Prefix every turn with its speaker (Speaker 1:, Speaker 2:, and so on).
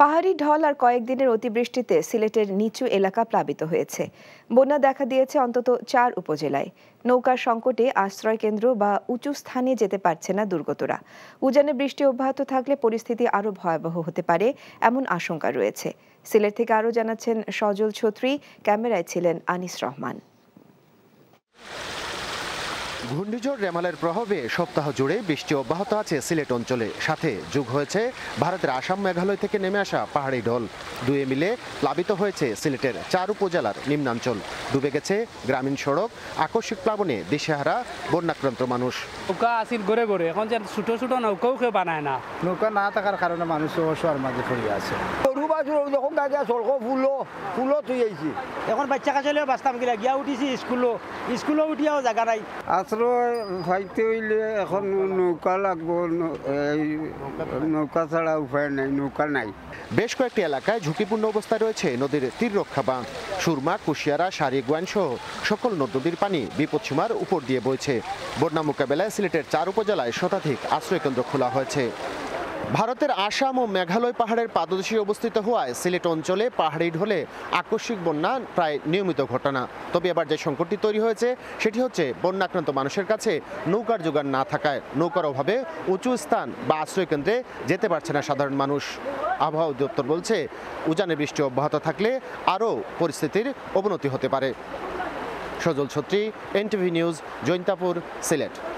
Speaker 1: পাহাড়ি ঢল আর কয়েকদিনের অতিবৃষ্টিতে সিলেটের নিচু এলাকা প্লাবিত হয়েছে বন্যা দেখা দিয়েছে অন্তত চার উপজেলায় নৌকার সংকটে আশ্রয় কেন্দ্র বা উঁচু স্থানে যেতে পারছে না দুর্গতরা উজানে বৃষ্টি অব্যাহত থাকলে পরিস্থিতি আরও ভয়াবহ হতে পারে এমন আশঙ্কা রয়েছে সিলেট থেকে আরও জানাচ্ছেন সজল ছত্রী ক্যামেরায় ছিলেন আনিস রহমান
Speaker 2: ঘূর্ণিঝড় রেমালের প্রভাবে সপ্তাহ জুড়ে বৃষ্টি অব্যাহত আছে সিলেট অঞ্চলে সাথে যুগ হয়েছে ভারতের আসাম মেঘালয় থেকে নেমে আসা পাহাড়ি ঢল দুয়ে মিলে প্লাবিত হয়েছে সিলেটের চার উপজেলার নিম্নাঞ্চল ডুবে গেছে গ্রামীণ সড়ক আকস্মিক প্লাবনে দিশেহারা বন্যাক্রান্ত মানুষ নৌকা আসিল ঘরে ঘরে এখন যে ছোট ছোট নৌকাও কেউ বানায় না নৌকা না থাকার কারণে মানুষ অসুয়ার মাঝে পড়ে আছে যখন এখন বাচ্চা কাছে বাস্তাম গিয়া উঠিছি স্কুলও স্কুলও উঠিয়াও জায়গা নাই আজ আশ্রয় হইলে এখন নৌকা লাগবো নৌকা ছাড়া উপায় নাই নৌকা নাই বেশ কয়েকটি এলাকায় ঝুঁকিপূর্ণ অবস্থায় রয়েছে নদীর তীর রক্ষা বাঁধ সুরমা কুশিয়ারা সারি গোয়ান সহ সকল নদীর পানি বিপদসীমার উপর দিয়ে বইছে বন্যা মোকাবেলায় সিলেটের চার উপজেলায় শতাধিক আশ্রয় কেন্দ্র খোলা হয়েছে ভারতের আসাম ও মেঘালয় পাহাড়ের পাদদেশে অবস্থিত হওয়ায় সিলেট অঞ্চলে পাহাড়ি ঢলে আকস্মিক বন্যা প্রায় নিয়মিত ঘটনা তবে এবার যে সংকটটি তৈরি হয়েছে সেটি হচ্ছে বন্যাক্রান্ত মানুষের কাছে নৌকার যোগান না থাকায় নৌকার অভাবে উঁচু স্থান বা আশ্রয়কেন্দ্রে যেতে পারছে না সাধারণ মানুষ আবহাওয়া অধিদপ্তর বলছে উজানে বৃষ্টি অব্যাহত থাকলে আরও পরিস্থিতির অবনতি হতে পারে সজল ছত্রী এনটিভি নিউজ জৈন্তাপুর সিলেট